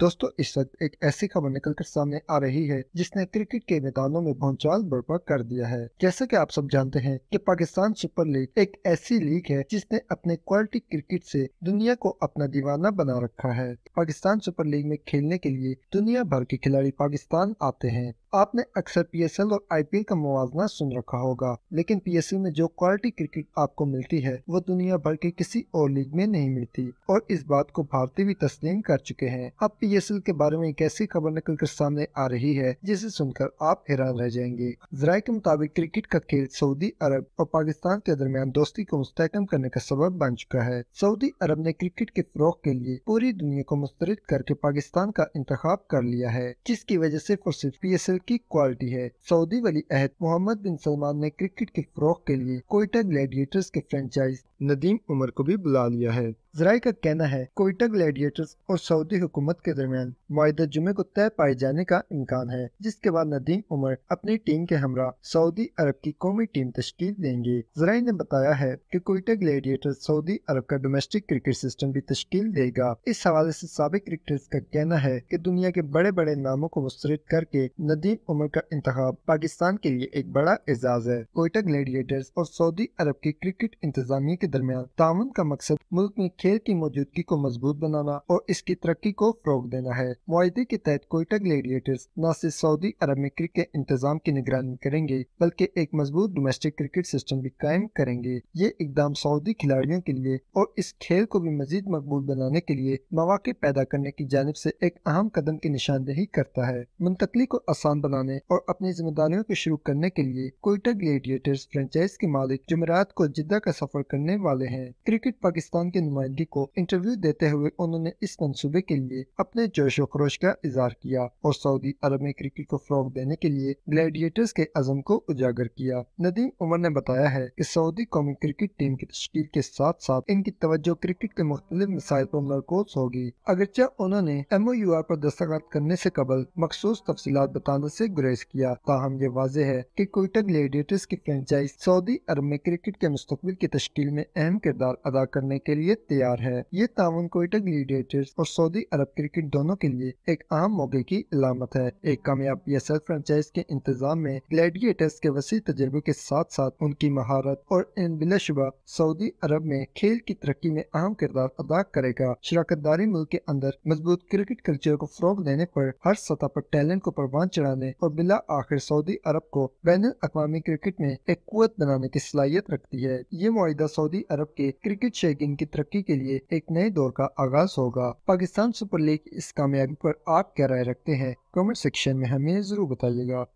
दोस्तों इस वक्त एक ऐसी खबर निकल कर सामने आ रही है जिसने क्रिकेट के मैदानों में भूचाल बर्पा कर दिया है जैसा कि आप सब जानते हैं कि पाकिस्तान सुपर लीग एक ऐसी लीग है जिसने अपने क्वालिटी क्रिकेट से दुनिया को अपना दीवाना बना रखा है पाकिस्तान सुपर लीग में खेलने के लिए दुनिया भर के खिलाड़ी पाकिस्तान आते हैं आपने अक्सर एल और एल का मुवजना सुन रखा होगा लेकिन एल में जो क्वालिटी क्रिकेट आपको मिलती है वो दुनिया भर के किसी और लीग में नहीं मिलती और इस बात को भारतीय भी तस्लीम कर चुके हैं अब एल के बारे में एक ऐसी खबर निकल कर सामने आ रही है जिसे सुनकर आप हैरान रह जाएंगे जराये के मुताबिक क्रिकेट का खेल सऊदी अरब और पाकिस्तान के दरमियान दोस्ती को मुस्तकम करने का सबब बन चुका है सऊदी अरब ने क्रिकेट के फरोख के लिए पूरी दुनिया को मुस्तरद करके पाकिस्तान का इंतख्या कर लिया है जिसकी वजह ऐसी पी एस एल की क्वालिटी है सऊदी वली अहद मोहम्मद बिन सलमान ने क्रिकेट के फ्रॉक के लिए कोयटा ग्लैडिएटर्स के फ्रेंचाइज नदीम उमर को भी बुला लिया है जराये का कहना है कोयटा ग्लैडिएटर्स और सऊदी हुकूमत के दरमियान माहिदा जुमे को तय पाए जाने का इम्कान है जिसके बाद नदीम उमर अपनी टीम के हमरा सऊदी अरब की कौमी टीम तश्ल देंगे जराये ने बताया है की कोयटा ग्लैडिएटर्स सऊदी अरब का डोमेस्टिक क्रिकेट सिस्टम भी तश्ल देगा इस हवाले ऐसी सबक क्रिकेटर्स का कहना है की दुनिया के बड़े बड़े नामों को मुस्तरद करके नदीम उमर का इंतजाम पाकिस्तान के लिए एक बड़ा एजाज है कोयटा ग्लैडिएटर्स और सऊदी अरब की क्रिकेट इंतजामिया के दरमियान ताउन का मकसद मुल्क में खेल की मौजूदगी को मजबूत बनाना और इसकी तरक्की को फरोग देना है माहे के तहत कोयटा ग्लेडिएटर्स न सिर्फ सऊदी अरब में क्रिकेट के इंतजाम की निगरानी करेंगे बल्कि एक मजबूत डोमेस्टिक क्रिकेट सिस्टम भी कायम करेंगे ये इकदाम सऊदी खिलाड़ियों के लिए और इस खेल को भी मजीद मकबूल बनाने के लिए मौाक़ पैदा करने की जानब ऐसी एक अहम कदम की निशानदेही करता है मुंतकली को आसान बनाने और अपनी जिम्मेदारियों को शुरू करने के लिए कोयटा ग्लेडिएटर्स फ्रेंचाइज के मालिक जमेरात को जिद्दा का सफर करने वाले हैं क्रिकेट पाकिस्तान के नुमाइंदे रेड्डी को इंटरव्यू देते हुए उन्होंने इस मनसूबे के लिए अपने जोश खरोश का इजहार किया और सऊदी अरब में क्रिकेट को फरोग देने के लिए ग्लैडिएटर्स के अजम को उजागर किया नदीम उमर ने बताया है की सऊदी कौमी क्रिकेट टीम की तश्ल के साथ साथ इनकी तवज्जो क्रिकेट के मुख्तलिफ मिसाइल पर मरकोज होगी अगरचे उन्होंने एम ओ यू आर पर दस्तखत करने ऐसी कबल मखसूस तफसी बताने ऐसी गुरेज किया ताहम ये वाज है की क्विटर ग्लेडिएटर्स की फ्रेंचाइज सऊदी अरब में क्रिकेट के मुस्तबिल की तश्ल में अहम किरदार अदा करने के लिए तैयार तैयार है ये ताउन कोयटा ग्लीडिएटर्स और सऊदी अरब क्रिकेट दोनों के लिए एक आम मौके की अलामत है एक कामयाब यसल फ्रेंचाइज के इंतजाम में ग्लैडिएटर्स के वसी तजर्बे के साथ साथ उनकी महारत और इन बिलाशुबा सऊदी अरब में खेल की तरक्की में अहम किरदार अदा करेगा शराकतदारी मुल्क के अंदर मजबूत क्रिकेट कल्चर को फरोग देने पर हर सतह पर टैलेंट को परवान चढ़ाने और बिला आखिर सऊदी अरब को बैन अवी क्रिकेट में एक कुत बनाने की सलाहियत रखती है ये माहिदा सऊदी अरब के क्रिकेट शेकिंग की तरक्की के के लिए एक नए दौर का आगाज होगा पाकिस्तान सुपर लीग इस कामयाबी पर आप क्या राय रखते हैं कमेंट सेक्शन में हमें जरूर बताइएगा